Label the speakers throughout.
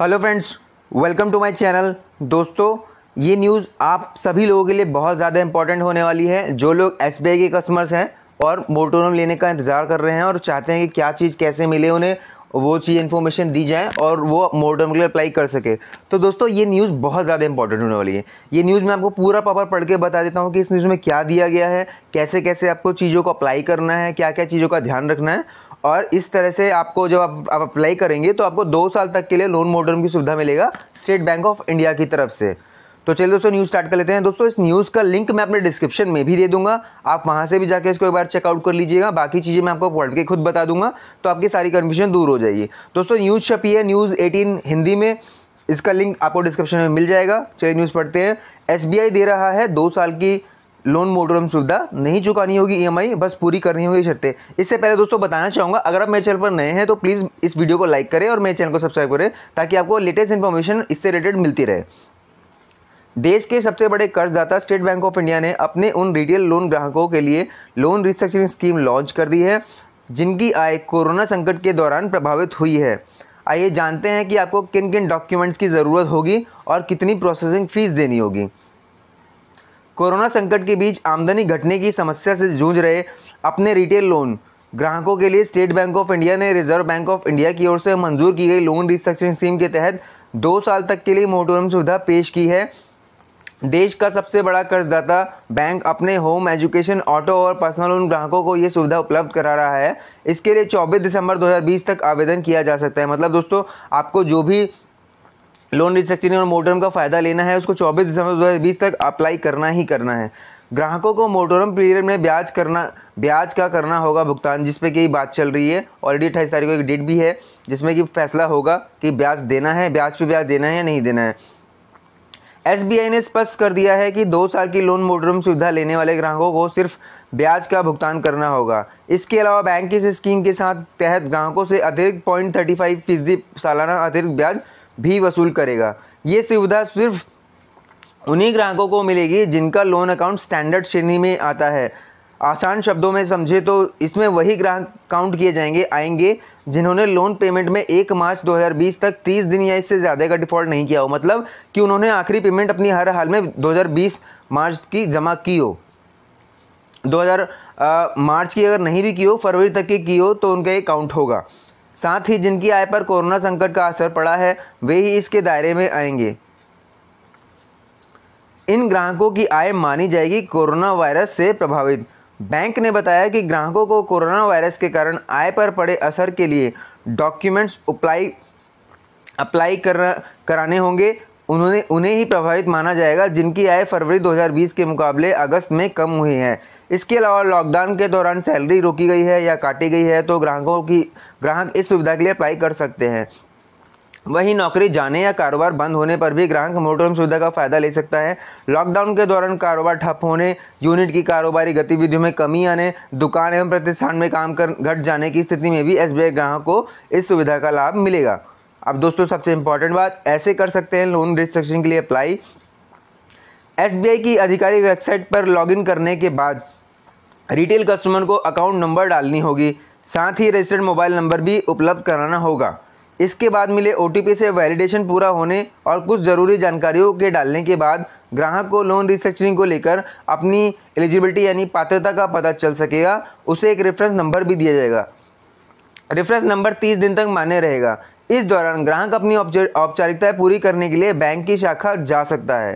Speaker 1: hello friends welcome to my channel दोस्तों ये news आप सभी लोगों के लिए बहुत ज़्यादा इंपॉर्टेंट होने वाली है जो लोग एस के कस्टमर्स हैं और मोटो लेने का इंतज़ार कर रहे हैं और चाहते हैं कि क्या चीज़ कैसे मिले उन्हें वो चीज़ इन्फॉर्मेशन दी जाए और वो मोटो के लिए अप्लाई कर सके तो दोस्तों ये न्यूज़ बहुत ज़्यादा इंपॉर्टेंट होने वाली है ये न्यूज़ मैं आपको पूरा पापर पढ़ के बता देता हूँ कि इस न्यूज़ में क्या दिया गया है कैसे कैसे आपको चीज़ों को अप्लाई करना है क्या क्या चीज़ों का ध्यान रखना है और इस तरह से आपको जब आप, अप्लाई करेंगे तो आपको दो साल तक के लिए लोन मोडरम की सुविधा मिलेगा स्टेट बैंक ऑफ इंडिया की तरफ से तो चलिए दोस्तों न्यूज़ स्टार्ट कर लेते हैं दोस्तों इस न्यूज़ का लिंक मैं अपने डिस्क्रिप्शन में भी दे दूंगा आप वहाँ से भी जाकर इसको एक बार चेकआउट कर लीजिएगा बाकी चीज़ें मैं आपको पढ़ के खुद बता दूंगा तो आपकी सारी कन्फ्यूजन दूर हो जाएगी दोस्तों न्यूज़ छपी है न्यूज़ एटीन हिंदी में इसका लिंक आपको डिस्क्रिप्शन में मिल जाएगा चलिए न्यूज़ पढ़ते हैं एस दे रहा है दो साल की लोन मोटोरम सुविधा नहीं चुकानी होगी ईएमआई e बस पूरी करनी होगी शर्तें इससे पहले दोस्तों बताना चाहूँगा अगर आप मेरे चैनल पर नए हैं तो प्लीज़ इस वीडियो को लाइक करें और मेरे चैनल को सब्सक्राइब करें ताकि आपको लेटेस्ट इन्फॉर्मेशन इससे रिलेटेड मिलती रहे देश के सबसे बड़े कर्जदाता स्टेट बैंक ऑफ इंडिया ने अपने उन रिटेल लोन ग्राहकों के लिए लोन रिस्ट्रक्चरिंग स्कीम लॉन्च कर दी है जिनकी आय कोरोना संकट के दौरान प्रभावित हुई है आइए जानते हैं कि आपको किन किन डॉक्यूमेंट्स की ज़रूरत होगी और कितनी प्रोसेसिंग फ़ीस देनी होगी कोरोना संकट के बीच आमदनी घटने की समस्या से जूझ रहे अपने रिटेल लोन ग्राहकों के लिए स्टेट बैंक ऑफ इंडिया ने रिजर्व बैंक ऑफ इंडिया की ओर से मंजूर की गई लोन रिस्ट्रक्चरिंग स्कीम के तहत दो साल तक के लिए मोटोरम सुविधा पेश की है देश का सबसे बड़ा कर्जदाता बैंक अपने होम एजुकेशन ऑटो और पर्सनल लोन ग्राहकों को ये सुविधा उपलब्ध करा रहा है इसके लिए 24 दिसंबर 2020 तक आवेदन किया जा सकता है मतलब दोस्तों आपको जो भी लोन रिस्ट्रक्चरिंग और मोटरम का फ़ायदा लेना है उसको 24 दिसंबर 2020 तक अप्लाई करना ही करना है ग्राहकों को मोटोरम पीरियड में ब्याज करना ब्याज का करना होगा भुगतान जिस पे की बात चल रही है ऑलरेडी अट्ठाईस तारीख को एक डेट भी है जिसमें कि फैसला होगा कि ब्याज देना है ब्याज पे ब्याज देना है या नहीं देना है एस ने स्पष्ट कर दिया है कि दो साल की लोन मोटोरम सुविधा लेने वाले ग्राहकों को सिर्फ ब्याज का भुगतान करना होगा इसके अलावा बैंक इस स्कीम के साथ तहत ग्राहकों से अतिरिक्त पॉइंट थर्टी फाइव फीसदी सालाना अतिरिक्त ब्याज भी वसूल करेगा ये सुविधा सिर्फ उन्हीं ग्राहकों को मिलेगी जिनका लोन अकाउंट स्टैंडर्ड श्रेणी में आता है आसान शब्दों में समझे तो इसमें वही ग्राहक काउंट किए जाएंगे आएंगे जिन्होंने लोन पेमेंट में एक मार्च 2020 तक 30 दिन या इससे ज़्यादा का डिफ़ॉल्ट नहीं किया हो मतलब कि उन्होंने आखिरी पेमेंट अपनी हर हाल में 2020 मार्च की जमा की हो 2000 आ, मार्च की अगर नहीं भी की हो फरवरी तक की की हो तो उनका एक काउंट होगा साथ ही जिनकी आय पर कोरोना संकट का असर पड़ा है वे ही इसके दायरे में आएंगे इन ग्राहकों की आय मानी जाएगी कोरोना वायरस से प्रभावित बैंक ने बताया कि ग्राहकों को कोरोना वायरस के कारण आय पर पड़े असर के लिए डॉक्यूमेंट्स अप्लाई अप्लाई कर कराने होंगे उन्होंने उन्हें ही प्रभावित माना जाएगा जिनकी आय फरवरी 2020 के मुकाबले अगस्त में कम हुई है इसके अलावा लॉकडाउन के दौरान सैलरी रोकी गई है या काटी गई है तो ग्राहकों की ग्राहक इस सुविधा के लिए अप्लाई कर सकते हैं वहीं नौकरी जाने या कारोबार बंद होने पर भी ग्राहक मोटरहोम सुविधा का फायदा ले सकता है लॉकडाउन के दौरान कारोबार ठप होने यूनिट की कारोबारी गतिविधियों में कमी आने दुकान एवं प्रतिष्ठान में काम कर घट जाने की स्थिति में भी एस ग्राहक को इस सुविधा का लाभ मिलेगा अब दोस्तों सबसे इंपॉर्टेंट बात ऐसे कर सकते हैं लोन रिस्ट्रक्शन के लिए अप्लाई एस की आधिकारिक वेबसाइट पर लॉगिन करने के बाद रिटेल कस्टमर को अकाउंट नंबर डालनी होगी साथ ही रजिस्टर्ड मोबाइल नंबर भी उपलब्ध कराना होगा इसके बाद मिले ओ से वैलिडेशन पूरा होने और कुछ ज़रूरी जानकारियों के डालने के बाद ग्राहक को लोन रिस्ट्रक्चरिंग को लेकर अपनी एलिजिबिलिटी यानी पात्रता का पता चल सकेगा उसे एक रेफरेंस नंबर भी दिया जाएगा रेफरेंस नंबर तीस दिन तक मान्य रहेगा इस दौरान ग्राहक अपनी औपचारिकताएँ पूरी करने के लिए बैंक की शाखा जा सकता है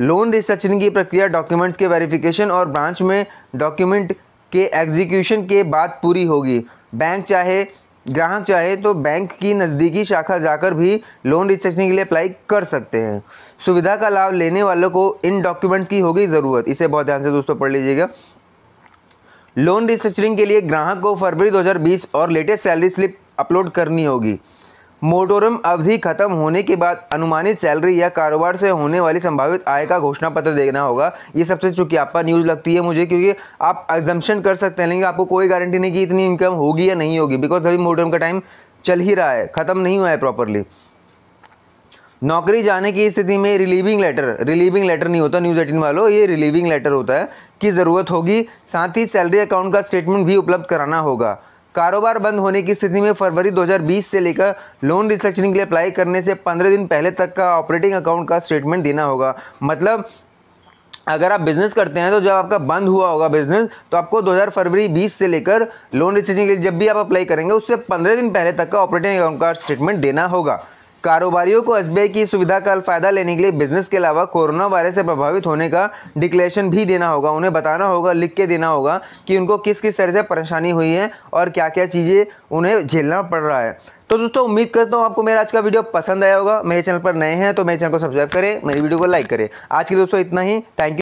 Speaker 1: लोन रिसर्चिंग की प्रक्रिया डॉक्यूमेंट्स के वेरिफिकेशन और ब्रांच में डॉक्यूमेंट के एग्जीक्यूशन के बाद पूरी होगी बैंक चाहे ग्राहक चाहे तो बैंक की नज़दीकी शाखा जाकर भी लोन रिसेक्शनिंग के लिए अप्लाई कर सकते हैं सुविधा का लाभ लेने वालों को इन डॉक्यूमेंट्स की होगी ज़रूरत इसे बहुत ध्यान से दोस्तों पढ़ लीजिएगा लोन रिसेक्चरिंग के लिए ग्राहक को फरवरी 2020 और लेटेस्ट सैलरी स्लिप अपलोड करनी होगी मोटोरम अवधि खत्म होने के बाद अनुमानित सैलरी या कारोबार से होने वाली संभावित आय का घोषणा पत्र देखना होगा ये सबसे चूंकि आपका न्यूज़ लगती है मुझे क्योंकि आप एग्जम्पन कर सकते हैं लेकिन आपको कोई गारंटी नहीं कि इतनी इनकम होगी या नहीं होगी बिकॉज अभी मोटोरम का टाइम चल ही रहा है ख़त्म नहीं हुआ है प्रॉपरली नौकरी जाने की स्थिति में रिलीविंग लेटर रिलीविंग लेटर नहीं होता न्यूज़ एटीन वालों ये रिलीविंग लेटर होता है की ज़रूरत होगी साथ ही सैलरी अकाउंट का स्टेटमेंट भी उपलब्ध कराना होगा कारोबार बंद होने की स्थिति में फरवरी 2020 से लेकर लोन रिस्ट्रक्चरिंग के लिए अप्लाई करने से 15 दिन पहले तक का ऑपरेटिंग अकाउंट का स्टेटमेंट देना होगा मतलब अगर आप बिजनेस करते हैं तो जब आपका बंद हुआ होगा बिजनेस तो आपको 2000 फरवरी 20 से लेकर लोन रिस्ट्रक्चरिंग के लिए जब भी आप अप्लाई करेंगे उससे 15 दिन पहले तक का ऑपरेटिंग अकाउंट का स्टेटमेंट देना होगा कारोबारियों को एसबीआई की सुविधा का फायदा लेने के लिए बिजनेस के अलावा कोरोना वायरस से प्रभावित होने का डिक्लेरेशन भी देना होगा उन्हें बताना होगा लिख के देना होगा कि उनको किस किस तरह से परेशानी हुई है और क्या क्या चीज़ें उन्हें झेलना पड़ रहा है तो दोस्तों उम्मीद करता हूँ आपको मेरा आज का वीडियो पसंद आया होगा मेरे चैनल पर नए हैं तो मेरे चैनल को सब्सक्राइब करें मेरी वीडियो को लाइक करें आज के दोस्तों इतना ही थैंक यू